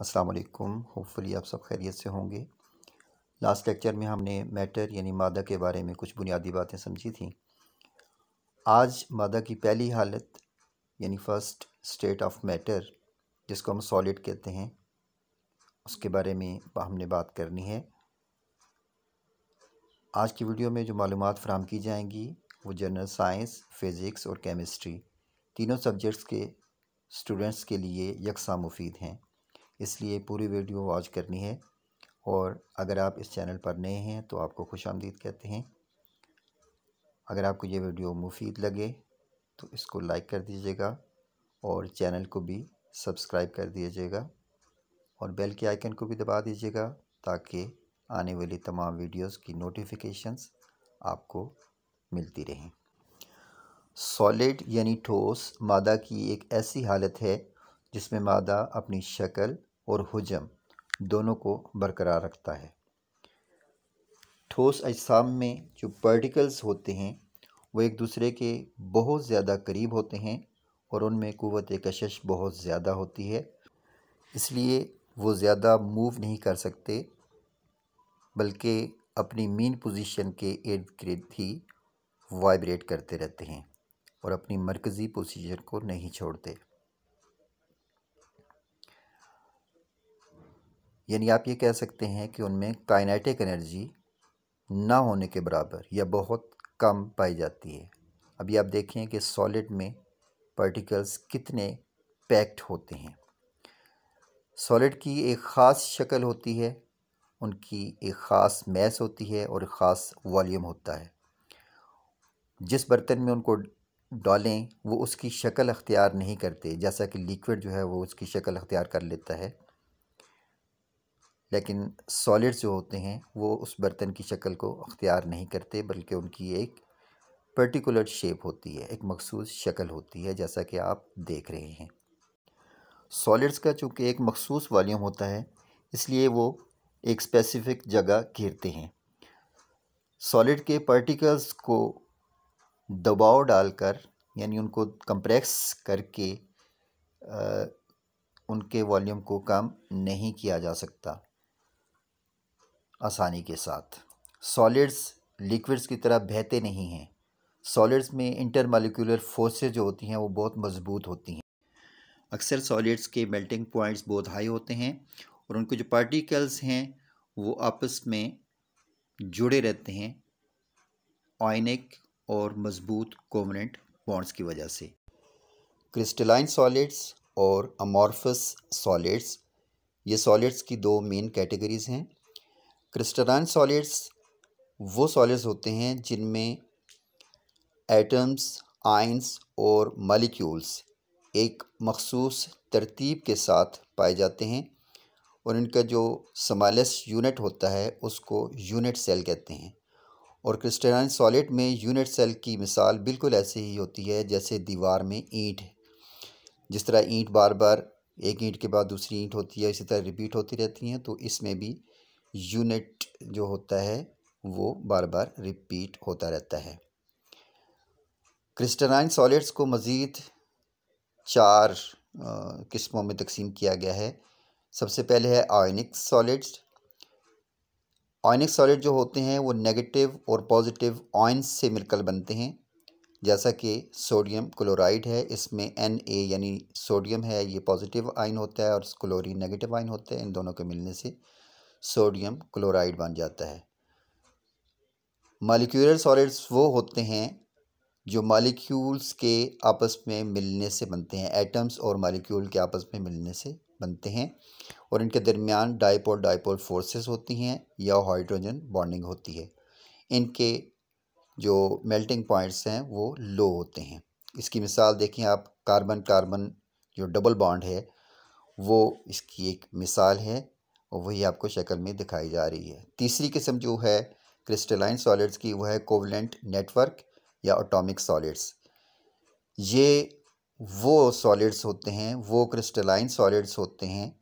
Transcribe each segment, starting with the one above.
अस्सलाम वालेकुम होपफुली आप सब खैरियत से होंगे लास्ट लेक्चर में हमने मैटर यानी मादा के बारे में कुछ बुनियादी बातें समझी थी आज मादा की पहली हालत यानी फ़र्स्ट स्टेट ऑफ मैटर जिसको हम सॉलिड कहते हैं उसके बारे में हमने बात करनी है आज की वीडियो में जो मालूम फ्राहम की जाएंगी वो जनरल साइंस फिज़िक्स और केमिस्ट्री तीनों सब्जेक्ट्स के स्टूडेंट्स के लिए यकसा मुफीद हैं इसलिए पूरी वीडियो वॉच करनी है और अगर आप इस चैनल पर नए हैं तो आपको खुश आमदीद कहते हैं अगर आपको ये वीडियो मुफीद लगे तो इसको लाइक कर दीजिएगा और चैनल को भी सब्सक्राइब कर दीजिएगा और बेल के आइकन को भी दबा दीजिएगा ताकि आने वाली तमाम वीडियोस की नोटिफिकेशंस आपको मिलती रहें सॉलिड यानी ठोस मादा की एक ऐसी हालत है जिसमें मादा अपनी शक्ल और हजम दोनों को बरकरार रखता है ठोस अजसाम में जो पार्टिकल्स होते हैं वो एक दूसरे के बहुत ज़्यादा करीब होते हैं और उनमें क़वत कशश बहुत ज़्यादा होती है इसलिए वो ज़्यादा मूव नहीं कर सकते बल्कि अपनी मीन पोजीशन के इर्द गिर्द ही वाइब्रेट करते रहते हैं और अपनी मरकज़ी पोजीशन को नहीं छोड़ते यानी आप ये कह सकते हैं कि उनमें काइनेटिक एनर्जी ना होने के बराबर या बहुत कम पाई जाती है अभी आप देखें कि सॉलिड में पार्टिकल्स कितने पैक्ड होते हैं सॉलिड की एक ख़ास शक्ल होती है उनकी एक ख़ास मैस होती है और एक ख़ास वॉल्यूम होता है जिस बर्तन में उनको डालें वो उसकी शक्ल अख्तियार नहीं करते जैसा कि लिक्विड जो है वो उसकी शक्ल अख्तियार कर लेता है लेकिन सॉलिड्स जो होते हैं वो उस बर्तन की शक्ल को अख्तियार नहीं करते बल्कि उनकी एक पर्टिकुलर शेप होती है एक मखसूस शक्ल होती है जैसा कि आप देख रहे हैं सॉलिड्स का चूँकि एक मखसूस वॉल्यूम होता है इसलिए वो एक स्पेसिफिक जगह घेरते हैं सॉलिड के पार्टिकल्स को दबाव डालकर यानी उनको कंप्रेस करके आ, उनके वॉल्यूम को कम नहीं किया जा सकता आसानी के साथ सॉलिड्स लिक्विड्स की तरह बहते नहीं हैं सॉलिड्स में इंटरमालिकुलर फोर्सेज जो होती हैं वो बहुत मजबूत होती हैं अक्सर सॉलिड्स के मेल्टिंग पॉइंट्स बहुत हाई होते हैं और उनके जो पार्टिकल्स हैं वो आपस में जुड़े रहते हैं आयनिक और मजबूत कोमनेंट बॉन्ड्स की वजह से क्रिस्टलाइन सॉलिड्स और अमॉर्फस सॉलिड्स ये सॉलिड्स की दो मेन कैटेगरीज हैं क्रिस्टलाइन सॉलिड्स वो सॉलिड्स होते हैं जिनमें एटम्स आइंस और मालिक्यूल्स एक मखसूस तरतीब के साथ पाए जाते हैं और इनका जो समालस यूनिट होता है उसको यूनिट सेल कहते हैं और क्रिस्टलाइन सॉलिड में यूनिट सेल की मिसाल बिल्कुल ऐसे ही होती है जैसे दीवार में ईंट जिस तरह ईंट बार बार एक ईंट के बाद दूसरी ईंट होती है इसी तरह रिपीट होती रहती हैं तो इसमें भी यूनिट जो होता है वो बार बार रिपीट होता रहता है क्रिस्टलाइन सॉलिड्स को मज़ीद चार किस्मों में तकसीम किया गया है सबसे पहले है आयनिक सॉलिड्स आयनिक सॉलिड जो होते हैं वो नेगेटिव और पॉजिटिव आयन से मिलकर बनते हैं जैसा कि सोडियम क्लोराइड है इसमें एन ए यानी सोडियम है ये पॉजिटिव आयन होता है और क्लोरीन नेगेटिव आयन होता है इन दोनों के मिलने से सोडियम क्लोराइड बन जाता है मालिक्यूलर सॉलिड्स वो होते हैं जो मालिक्यूल्स के आपस में मिलने से बनते हैं एटम्स और मालिक्यूल के आपस में मिलने से बनते हैं और इनके दरमियान डाइपोल डाइपोल फोर्सेस होती हैं या हाइड्रोजन बॉन्डिंग होती है इनके जो मेल्टिंग पॉइंट्स हैं वो लो होते हैं इसकी मिसाल देखें आप कार्बन कार्बन जो डबल बॉन्ड है वो इसकी एक मिसाल है और वही आपको शक्ल में दिखाई जा रही है तीसरी किस्म जो है क्रिस्टलाइन सॉलिड्स की वह है कोवलेंट नेटवर्क या ऑटोमिक सॉलिड्स ये वो सॉलिड्स होते हैं वो क्रिस्टलाइन सॉलिड्स होते हैं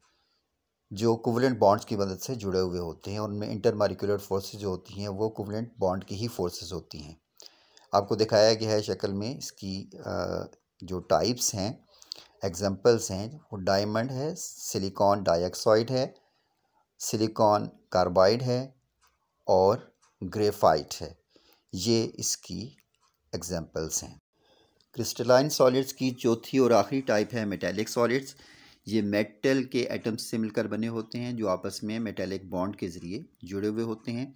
जो कोवलेंट बॉन्ड्स की मदद से जुड़े हुए होते हैं उनमें इंटरमारिकुलर फोर्सेज जो होती हैं वो कोवलेंट बॉन्ड की ही फोर्सेज होती हैं आपको दिखाया गया है शक्ल में इसकी जो टाइप्स हैं एग्जांपल्स हैं वो डायमंड है सिलिकॉन डाइऑक्साइड है सिलिकॉन कार्बाइड है और ग्रेफाइट है ये इसकी एग्जांपल्स हैं क्रिस्टलाइन सॉलिड्स की चौथी और आखिरी टाइप है मेटेलिक सॉलिड्स ये मेटल के एटम्स से मिलकर बने होते हैं जो आपस में मेटेलिक बॉन्ड के ज़रिए जुड़े हुए होते हैं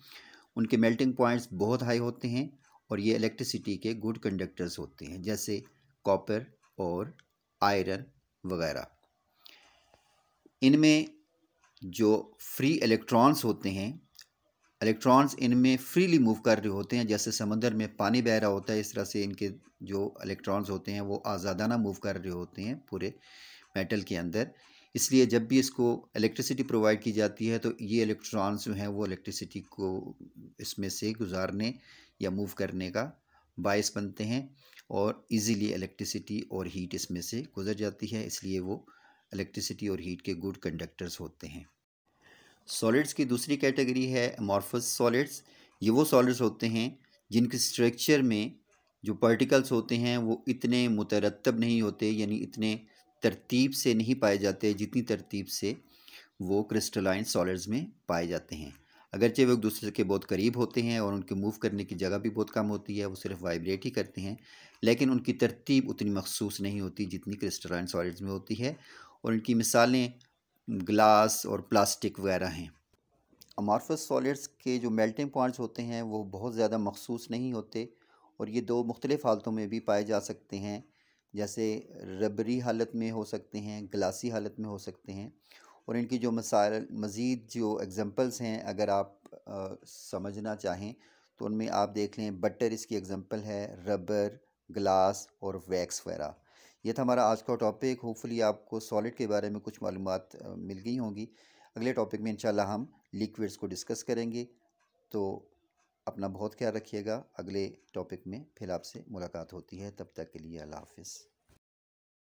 उनके मेल्टिंग पॉइंट्स बहुत हाई होते हैं और ये इलेक्ट्रिसिटी के गुड कंडक्टर्स होते हैं जैसे कॉपर और आयरन वगैरह इनमें जो फ्री इलेक्ट्रॉन्स होते हैं इलेक्ट्रॉन्स इनमें फ्रीली मूव कर रहे होते हैं जैसे समंदर में पानी बह रहा होता है इस तरह से इनके जो इलेक्ट्रॉन्स होते हैं वो आज़ादाना मूव कर रहे होते हैं पूरे मेटल के अंदर इसलिए जब भी इसको इलेक्ट्रिसिटी प्रोवाइड की जाती है तो ये इलेक्ट्रॉन्स जो हैं वो इलेक्ट्रिसिटी को इसमें से गुजारने या मूव करने का बायस बनते हैं और इजीली इलेक्ट्रिसिटी और हीट इसमें से गुजर जाती है इसलिए वो इलेक्ट्रिसिटी और हीट के गुड कंडक्टर्स होते हैं सॉलिड्स की दूसरी कैटेगरी है अमॉर्फस सॉलिड्स ये वो सॉलिड्स होते हैं जिनके स्ट्रक्चर में जो पार्टिकल्स होते हैं वो इतने मुतरतब नहीं होते यानी इतने तरतीब से नहीं पाए जाते जितनी तरतीब से वो क्रिस्टलाइन सॉलिड्स में पाए जाते हैं अगरचे वो एक दूसरे के बहुत करीब होते हैं और उनके मूव करने की जगह भी बहुत कम होती है वो सिर्फ वाइब्रेट ही करते हैं लेकिन उनकी तरतीब उतनी मखसूस नहीं होती जितनी क्रिस्टलाइन सॉलिड्स में होती है और इनकी मिसालें ग्लास और प्लास्टिक वगैरह हैं अमारफस सॉलिड्स के जो मेल्टिंग पॉइंट्स होते हैं वो बहुत ज़्यादा मखसूस नहीं होते और ये दो मुख्तलिफ़ हालतों में भी पाए जा सकते हैं जैसे रबरी हालत में हो सकते हैं ग्लासी हालत में हो सकते हैं और इनकी जो मसाल मज़ीद जो एग्ज़ाम्पल्स हैं अगर आप आ, समझना चाहें तो उनमें आप देख लें बटर इसकी एग्ज़ाम्पल है रबर ग्लास और वैक्स वगैरह ये था हमारा आज का टॉपिक होपफुली आपको सॉलिड के बारे में कुछ मालूम मिल गई होंगी अगले टॉपिक में इंशाल्लाह हम लिक्विड्स को डिस्कस करेंगे तो अपना बहुत ख्याल रखिएगा अगले टॉपिक में फिर आपसे मुलाकात होती है तब तक के लिए अल्लाह हाफिज़